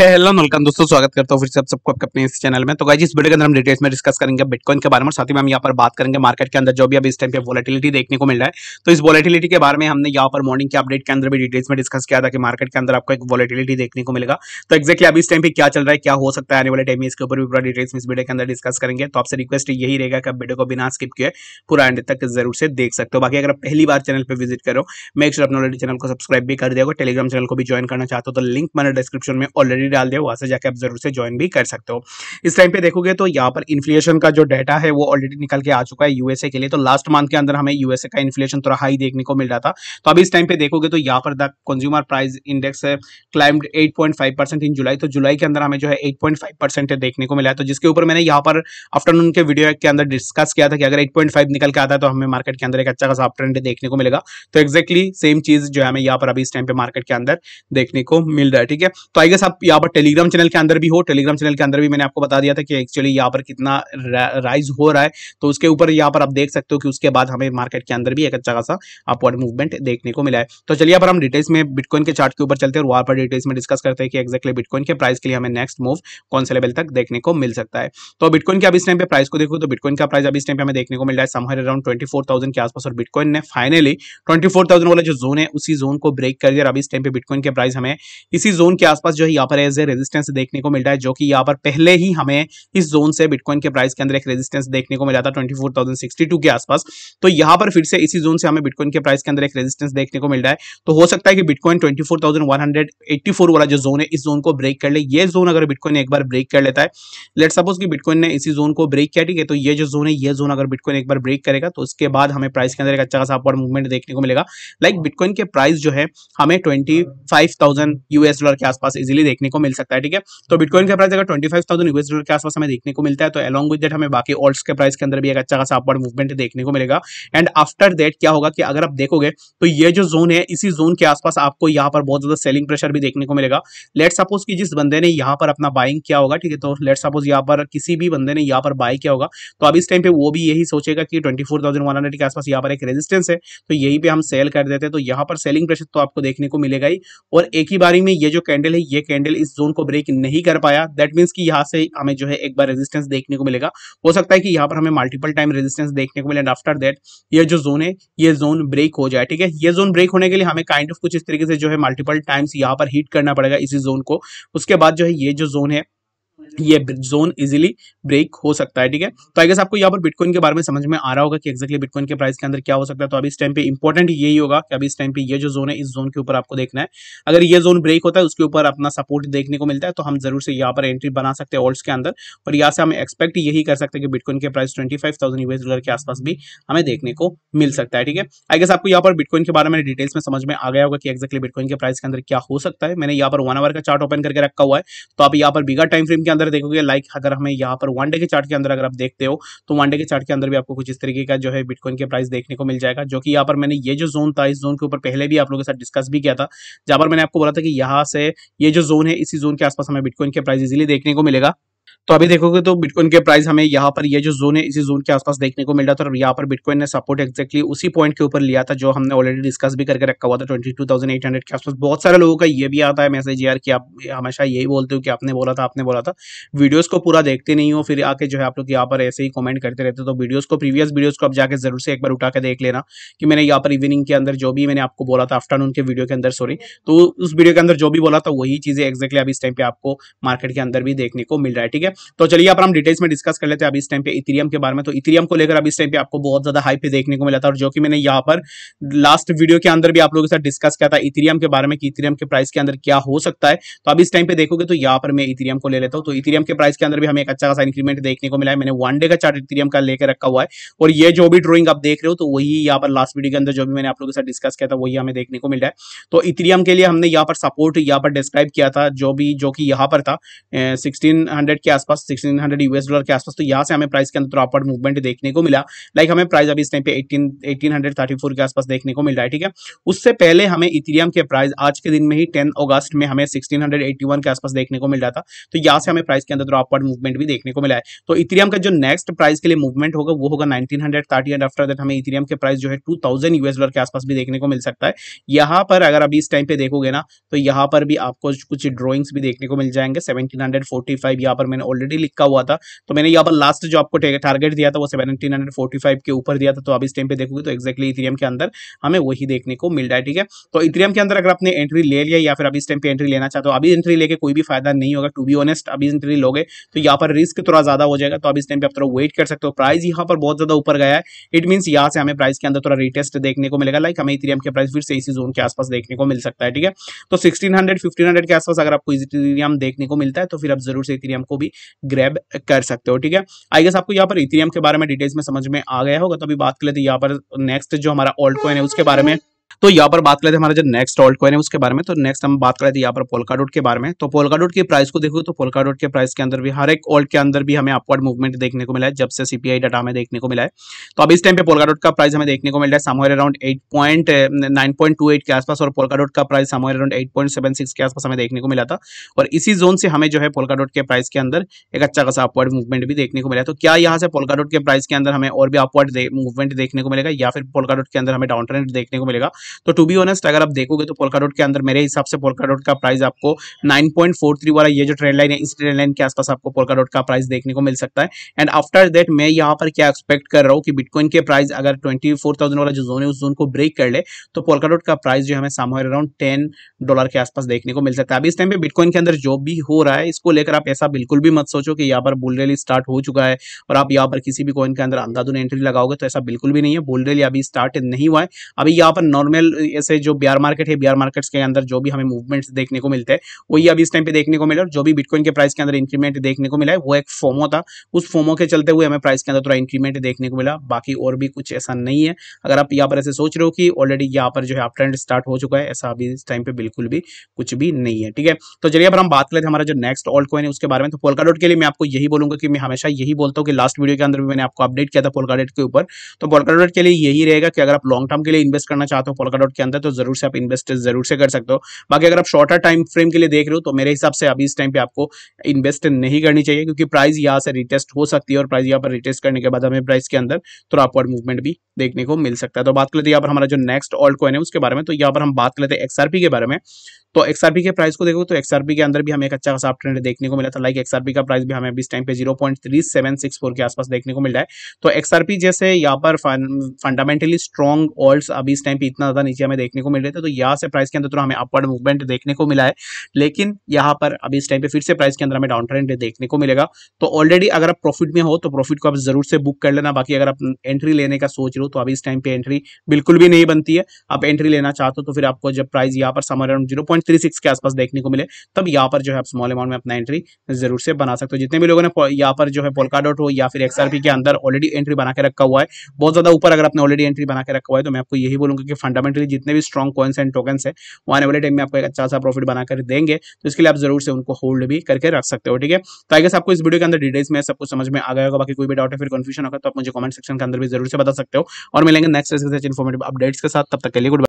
hello welcome दोस्तों स्वागत करता हूँ फिर से आप सबको अपने इस चैनल में तो गाइज इस वीडियो के अंदर हम डिटेल्स में डिस्कस करेंगे बिटकॉइन के बारे में साथ ही हम यहाँ पर बात करेंगे मार्केट के अंदर जो भी अभी इस टाइम पे वॉलिटिलिटी देखने को मिल रहा है तो इस वॉलिटिलिटी के बारे में हमने यहाँ पर मॉर्निंग के अपडेट के अंदर भी डिटेल्स में डिस्कस किया था कि मार्केट के अंदर आपको एक वॉलेटिलिटी देखने को मिलेगा तो एक्जैक्टली अभी इस टाइम पर क्या चल रहा है क्या हो सकता है आने वाले टाइम में इसके ऊपर भी पूरा डिटेल्स इस वीडियो के अंदर डिस्कस करेंगे तो आपसे रिक्वेस्ट यही रहेगा कि आप वीडियो को बिना स्किप किए पूरा एंड तक जरूर से देख सकते हो बाकी अगर आप पहली बार चैनल पर विजिट करो मेक अपने चैनल को सब्सक्राइब भी कर दिया टेलीग्राम चैनल को भी ज्वाइन करना चाहते हो तो लिंक मैंने डिस्क्रिप्शन में ऑलरेडी लिंक डाल दिया वहाँ से जाकर आप जरूर से ज्वाइन भी कर सकते हो इस टाइम पे देखोगे तो यहाँ पर इन्फ्लेशन का जो डाटा है वो ऑलरेडी निकल के आ चुका है यूएसए के लिए तो लास्ट मंथ के अंदर हमें यूएसए का इन्फ्लेशन थोड़ा हाई देखने को मिल रहा था तो अभी इस टाइम पे देखोगे तो यहाँ पर the consumer price index climbed at in July तो जुलाई के अंदर हमें जो है एट देखने को मिला है तो जिसके ऊपर मैंने यहाँ पर आफ्टरनून के वीडियो के अंदर डिस्कस किया था कि अगर एट निकल के आता तो हमें मार्केट के अंदर एक अच्छा खासा ट्रेंड देखने को मिलेगा तो एक्जैक्टली सेम चीज जो है हमें यहाँ पर अभी इस टाइम पे मार्केट के अंदर देखने को मिल रहा है ठीक है तो आई गेस आप यहाँ यहाँ पर टेलीग्राम चैनल के अंदर भी हो टेलीग्राम चैनल के अंदर भी मैंने आपको बता दिया था कि एक्चुअली यहाँ पर कितना राइज हो रहा है तो उसके ऊपर यहाँ पर आप देख सकते हो कि उसके बाद हमें मार्केट के अंदर भी एक अच्छा खासा अपवर्ड मूवमेंट देखने को मिला है तो चलिए यहाँ पर हम डिटेल्स में बिटकॉइन के चार्ट के ऊपर चलते हैं और वहाँ पर डिटेल्स में डिस्कस करते हैं कि एक्जैक्टली बिटकॉइन के प्राइस के लिए हमें नेक्स्ट मूव कौन से लेवल तक देखने को मिल सकता है तो बिटकॉइन के अभी इस टाइम पर प्राइस को देखो तो बिटकॉइन का प्राइस अभी इस टाइम पर हमें देखने को मिल रहा है समहर अराउंड ट्वेंटी के आसपास और बिटकॉइन ने फाइनली ट्वेंटी वाला जो जोन है उसी जोन को ब्रेक कर दिया अभी इस टाइम पर बिटकॉइन के प्राइस हमें इसी जोन के आसपास जो है यहाँ पर एज ए रेजिस्टेंस देखने को मिल रहा है जो कि यहाँ पर पहले ही हमें इस जोन से बिटकॉइन के प्राइस के अंदर एक रेजिस्टेंस देखने को मिला था ट्वेंटी के आसपास तो यहाँ पर फिर से इसी जोन से हमें बिटकॉइन के प्राइस के अंदर एक रेजिस्टेंस देखने को मिल रहा है तो हो सकता है कि बिटकॉइन ट्वेंटी वाला जो जोन है इस जोन को ब्रेक कर ले ये जोन अगर बिटकॉइन एक बार ब्रेक कर लेता है लेट सपोज कि बिटकॉइन ने इसी जोन को ब्रेक किया ठीक है तो ये जो जोन है ये जोन अगर बिटकॉइन एक बार ब्रेक करेगा तो उसके बाद हमें प्राइस के अंदर एक अच्छा खासा अपवर्ड मूवमेंट देखने को मिलेगा लाइक बिटकॉइन के प्राइस जो है हमें twenty five thousand US dollar के आसपास इजिली देखने को को मिल सकता है ठीक है तो बिटकॉइन का प्राइस अगर twenty five thousand US dollar के आसपास हमें देखने को मिलता है तो अलॉन्ग विद दैट हमें बाकी ऑल्स के प्राइस के अंदर भी एक अच्छा खासा अपवर्ड मूवमेंट देखने को मिलेगा एंड आफ्टर दैट क्या होगा कि अगर आप देखोगे तो ये जो जोन है इसी जोन के आसपास आपको यहाँ पर बहुत ज्यादा सेलिंग प्रेशर भी देखने को मिलेगा लेट सपोज कि जिस बंदे ने यहाँ पर अपना बाइंग किया होगा ठीक है तो लेट सपोज यहाँ पर किसी भी बंदे ने यहाँ पर बाय किया होगा तो अब इस टाइम पे वो भी यही सोचेगा कि twenty four thousand one hundred के आसपास यहाँ पर एक रेजिस्टेंस है तो यही पे हम सेल कर देते हैं तो यहाँ पर सेलिंग प्रेशर तो आपको देखने को मिलेगा ही और एक ही बारी में ये जो कैंडल है ये कैंडल इस जोन को ब्रेक नहीं कर पाया दैट मीन्स कि यहाँ से हमें जो है एक बार रेजिस्टेंस देखने को मिलेगा हो सकता है कि यहाँ पर हमें मल्टीपल टाइम रेजिस्टेंस देखने को मिले एंड आफ्टर दैट ये जो जोन है ये जोन ब्रेक हो जाए ठीक है ये जोन ब्रेक होने के लिए हमें काइंड kind ऑफ of कुछ इस तरीके से जो है मल्टीपल टाइम्स यहाँ पर हीट करना पड़ेगा इसी जोन को उसके बाद जो है ये जो जोन है ये जोन इजीली ब्रेक हो सकता है ठीक है तो आई गेस आपको यहाँ पर बिटकॉइन के बारे में समझ में आ रहा होगा कि एक्जैक्टली बिटकॉइन के प्राइस के अंदर क्या हो सकता है तो अभी इस टाइम पे इंपॉर्टेंट यही होगा कि अभी इस टाइम पे ये जो जोन है इस जोन के ऊपर आपको देखना है अगर ये जोन ब्रेक होता है उसके ऊपर अपना सपोर्ट देखने को मिलता है तो हम जरूर से यहाँ पर एंट्री बना सकते हैं ओल्ड्स के अंदर और यहाँ से हम एक्सपेक्ट यही कर सकते हैं कि बिटकॉइन के प्राइस ट्वेंटी फाइव डॉलर के आसपास भी हमें देखने को मिल सकता है ठीक है आई गेस आपको यहाँ पर बिटकॉइन के बारे में डिटेल्स में समझ में आ गया होगा कि एक्जैक्टली बिटकॉइन के प्राइस के अंदर क्या हो सकता है मैंने यहाँ पर वन आवर का चार्ट ओपन करके रखा हुआ है तो आप यहाँ पर बिगर टाइम फ्रेम के अंदर देखोगे लाइक अगर हमें यहाँ पर वन डे के चार्ट के अंदर अगर आप देखते हो तो वन डे के चार्ट के अंदर भी आपको कुछ इस तरीके का जो है बिटकॉइन के प्राइस देखने को मिल जाएगा जो कि यहाँ पर मैंने ये जो जोन था इस जोन के ऊपर पहले भी आप लोगों के साथ डिस्कस भी किया था जहाँ पर मैंने आपको बोला था कि यहाँ से ये जो जोन है इसी जोन के आसपास हमें बिटकॉइन के प्राइस इजिली देखने को मिलेगा तो अभी देखोगे तो बिटकॉइन के प्राइस हमें यहाँ पर ये जो जोन है इसी जोन के आसपास देखने को मिल रहा था और यहाँ पर बिटकॉइन ने सपोर्ट एक्जैक्टली उसी पॉइंट के ऊपर लिया था जो हमने ऑलरेडी डिस्कस भी करके रखा हुआ था twenty two thousand eight hundred के आसपास बहुत सारे लोगों का ये भी आता है मैसेज यार कि आप हमेशा यही बोलते हो कि आपने बोला था आपने बोला था वीडियोज़ को पूरा देखते नहीं हो फिर आके जो है आप लोग यहाँ पर ऐसे ही कॉमेंट करते रहते तो वीडियोज़ को प्रीवियस वीडियोज़ को आप जाकर जरूर से एक बार उठा के देख लेना कि मैंने यहाँ पर इवनिंग के अंदर जो भी मैंने आपको बोला था आफ्टरनून के वीडियो के अंदर सॉरी तो उस वीडियो के अंदर जो भी बोला था वही चीज़ें एक्जैक्टली अभी इस टाइम पे आपको मार्केट के अंदर भी देखने को मिल रहा है ठीक है तो चलिए अब हम डिटेल्स में डिस्कस कर लेते हैं अभी इस टाइम पे इथेरियम के बारे में तो इथेरियम को लेकर अभी इस टाइम पे आपको बहुत ज्यादा हाइप पे देखने को मिला था और जो कि मैंने यहाँ पर लास्ट वीडियो के अंदर भी आप लोगों के साथ डिस्कस किया था इथेरियम के बारे में कि इथेरियम के प्राइस के अंदर क्या हो सकता है तो अभी इस टाइम पे देखोगे तो यहाँ पर मैं इथेरियम को ले लेता हूँ तो इथेरियम के प्राइस के अंदर भी हमें एक अच्छा खासा इंक्रीमेंट देखने को मिला है मैंने वन डे का चार्ट इथेरियम का लेकर रखा हुआ है और ये जो भी ड्रॉइंग आप देख रहे हो तो वही यहाँ पर लास्ट वीडियो के अंदर जो भी मैंने आप लोगों के साथ डिस्कस किया था वही हमें देखने को मिल रहा है तो इथेरियम के लिए हमने यहाँ पर सपोर्ट यहाँ पर डिस्क्राइब किया था जो भी जो कि यहाँ पर था सिक्सटीन के आसपास सिक्सटीन हंड्रेड यूएस डॉलर के आसपास तो यहाँ से हमें प्राइस के अंदर अपवर्ड मूवमेंट देखने को मिला लाइक हमें प्राइस अभी इस टाइम पे eighteen eighteen hundred thirty four के आसपास देखने को मिल रहा है ठीक है उससे पहले हमें इथीरियम के प्राइस आज के दिन में ही टेन अगस्त में हमें सिक्सटीन हंड्रेड एट्टी वन के आसपास देखने को मिल रहा था तो यहाँ से हमें प्राइस के अंदर अपवर्ड मूवमेंट भी देखने को मिला है तो इथीरियम का जो नेक्स्ट प्राइस के लिए मूवमेंट होगा वो होगा nineteen hundred thirty and after that हमें इथीरियम के प्राइस जो है टू थाउजेंड यूएस डॉलर के आसपास भी देखने को मिल सकता है यहाँ पर अगर अभी इस टाइम पे देखोगे ना तो यहाँ पर भी आपको कुछ ड्रॉइंग्स भी देखने को मिल जाएंगे सेवेंटीन हंड्रेड फोर्टी फाइव यहाँ पर मैंने ऑलरेडी लिखा हुआ था तो मैंने यहाँ पर लास्ट जो आपको टारगेट दिया था वो सेवनटीन के ऊपर दिया था तो आप इस टाइम पे देखोगे तो एक्जैक्टली इथेरियम के अंदर हमें वही देखने को मिल रहा है ठीक है तो इथेरियम के अंदर अगर आपने एंट्री ले लिया या फिर अभी इस टाइम पे एंट्री लेना चाहते हो अभी एंट्री लेके कोई भी फायदा नहीं होगा टू बी ऑनेस्ट अभी एंट्री लोगे तो यहाँ पर रिस्क थोड़ा ज्यादा हो जाएगा तो अभी इस टाइम पर आप थोड़ा वेट कर सकते हो प्राइस यहाँ पर बहुत ज्यादा ऊपर गया है इट मीनस यहाँ से हमें प्राइस के अंदर थोड़ा रिटेस्ट देखने को मिलेगा लाइक हमें इथेरियम के प्राइस फिर से इसी जोन के आसपास देखने को मिल सकता है ठीक है तो सिक्सटीन हंड्रेड के आसपास अगर आपको इथेरियम देखने को मिलता है तो फिर आप जरूर से इथेरियम को भी ग्रैब कर सकते हो ठीक है आई गेस आपको यहाँ पर इथेरियम के बारे में डिटेल्स में समझ में आ गया होगा तो अभी बात कर लेते हैं यहाँ पर नेक्स्ट जो हमारा ओल्ड कॉइन है उसके बारे में तो यहाँ पर बात करें थे हमारा जो नेक्स्ट ऑल्ट कॉइन है उसके बारे में तो नेक्स्ट हम बात करें थे यहाँ पर पोलकाडोट के बारे में तो पोलकाडोट की प्राइस को देखो तो पोलकाडोट के प्राइस के अंदर भी हर एक ऑल्ट के अंदर भी हमें अपवर्ड मूवमेंट देखने को मिला है जब से सीपीआई डाटा हमें देखने को मिला है तो अब इस टाइम पे पोलकाडोट का प्राइस हमें देखने को मिल रहा है somewhere around eight point nine point two eight के आसपास और पोलकाडोट का price somewhere around eight point seven six के आसपास हमें देखने को मिला था और इसी जोन से हमें जो है पोलकाडोट के प्राइस के अंदर एक अच्छा खासा अपवर्ड मूवमेंट भी देखने को मिला तो क्या यहाँ से पोलकाडोट के प्राइस के अंदर हमें और भी अपवर्ड मूवमेंट देखने को मिलेगा या फिर पोलकाडोट के अंदर हमें डाउन ट्रेंड देखने को मिलेगा तो टू बी ऑनेस्ट अगर आप देखोगे तो पोलका पोलकाडोट के अंदर मेरे हिसाब से पोलका पोलकाडोट का प्राइस आपको नाइन पॉइंट फोर थ्री वाला ये जो ट्रेन लाइन है इस ट्रेन लाइन के आसपास आपको पोलका पोलकाडोट का प्राइस देखने को मिल सकता है एंड आफ्टर दैट मैं यहाँ पर क्या एक्सपेक्ट कर रहा हूँ कि बिटकॉइन के प्राइस अगर ट्वेंटी फोर थाउजेंड वाला जो जोन है उस जोन को ब्रेक कर ले तो पोलका पोलकाडोट का प्राइस जो हमें सामने अराउंड टेन डॉलर के आसपास देखने को मिल सकता है अभी इस टाइम पे बिटकॉइन के अंदर जो भी हो रहा है इसको लेकर आप ऐसा बिल्कुल भी मत सोचो कि यहाँ पर बुल रैली स्टार्ट हो चुका है और आप यहाँ पर किसी भी कॉइन के अंदर अंधाधुन एंट्री लगाओगे तो ऐसा बिल्कुल भी नहीं है बुल रैली अभी स्टार्ट नहीं हुआ है अभी यहाँ पर नॉन नॉर्मल ऐसे जो बिहार मार्केट है बिहार मार्केट्स के अंदर जो भी हमें मूवमेंट्स देखने को मिलते हैं वही अभी इस टाइम पे देखने को मिले और जो भी बिटकॉइन के प्राइस के अंदर इंक्रीमेंट देखने को मिला है वो एक फोमो था उस फोमो के चलते हुए हमें प्राइस के अंदर थोड़ा इंक्रीमेंट देखने को मिला बाकी और भी कुछ ऐसा नहीं है अगर आप यहाँ पर ऐसे सोच रहे हो कि ऑलरेडी यहाँ पर जो है आप ट्रेंड स्टार्ट हो चुका है ऐसा अभी इस टाइम पे बिल्कुल भी कुछ भी नहीं है ठीक है तो चलिए अब हम बात करें हमारा जो नेक्स्ट ऑल्ड कॉइन है उसके बारे में तो पोलका के लिए मैं आपको यही बोलूंगा कि मैं हमेशा यही बोलता हूँ कि लास्ट वीडियो के अंदर भी मैंने आपको अपडेट किया था पोलका के ऊपर तो पोलका के लिए यही रहेगा कि अगर आप लॉन्ग टर्म के लिए इन्वेस्ट करना चाहते हो पोलका डॉट के अंदर तो जरूर से आप इन्वेस्ट जरूर से कर सकते हो बाकी अगर आप शॉर्टर टाइम फ्रेम के लिए देख रहे हो तो मेरे हिसाब से अभी इस टाइम पे आपको इन्वेस्ट नहीं करनी चाहिए क्योंकि प्राइस यहाँ से रिटेस्ट हो सकती है और प्राइस यहाँ पर रिटेस्ट करने के बाद हमें प्राइस के अंदर थोड़ा अपवर्ड मूवमेंट भी देखने को मिल सकता है तो बात कर लेते हैं यहाँ पर हमारा जो नेक्स्ट ऑल्ड कॉइन है उसके बारे में तो यहाँ पर हम बात कर लेते हैं एक्सआरपी के बारे में तो एक्सआरपी के प्राइस को देखो तो एक्सआरपी के अंदर भी हमें एक अच्छा खासा ट्रेंड देखने को मिला था लाइक एक्सआरपी का प्राइस भी हमें इस टाइम पे zero point three seven six four के आसपास देखने को मिल रहा है तो एक्सआरपी जैसे यहाँ पर फंडामेंटली स्ट्रॉन्ग ऑल्ड अभी इस टाइम पे इतना ज्यादा नीचे हमें देखने को मिल रहे थे तो यहाँ से प्राइस के अंदर थोड़ा हमें अपवर्ड मूवमेंट देखने को मिला है लेकिन यहाँ पर अभी इस टाइम पे फिर से प्राइस के अंदर हमें डाउन ट्रेंड देखने को मिलेगा तो ऑलरेडी अगर आप प्रॉफिट में हो तो प्रॉफिट को आप जरूर से बुक कर लेना बाकी अगर आप एंट्री लेने का सोच रहे हो तो अभी इस टाइम पे एंट्री बिल्कुल भी नहीं बनती है आप एंट्री लेना चाहते हो तो फिर आपको जब प्राइस यहाँ पर somewhere around zero point three six के आसपास देखने को मिले तब यहाँ पर जो है आप स्मॉल अमाउंट में अपना एंट्री जरूर से बना सकते हो जितने भी लोगों ने यहाँ पर जो है पोलका डॉट हो या फिर एक्सआरपी के अंदर ऑलरेडी एंट्री बना के रखा हुआ है बहुत ज्यादा ऊपर अगर आपने ऑलरेडी एंट्री बना के रखा हुआ है तो मैं आपको यही बोलूंगा कि फंडामेंटली जितने भी स्ट्रॉन्ग कॉइन्स एंड टोकन है वो आने वाले टाइम में आपको एक अच्छा सा प्रॉफिट बनाकर देंगे तो इसके लिए आप जरूर से उनको होल्ड भी करके रख सकते हो ठीक है तो आई गेस आपको इस वीडियो के अंदर डिटेल्स में सब कुछ समझ में आ गया होगा बाकी कोई भी डाउट है फिर कंफ्यूजन होगा तो आप मुझे कमेंट सेक्शन के अंदर भी जरूर से बता सकते हो और मिलेंगे नेक्स्ट इन्फॉर्मेटिव अपडेट्स के साथ तब तक के लिए गुड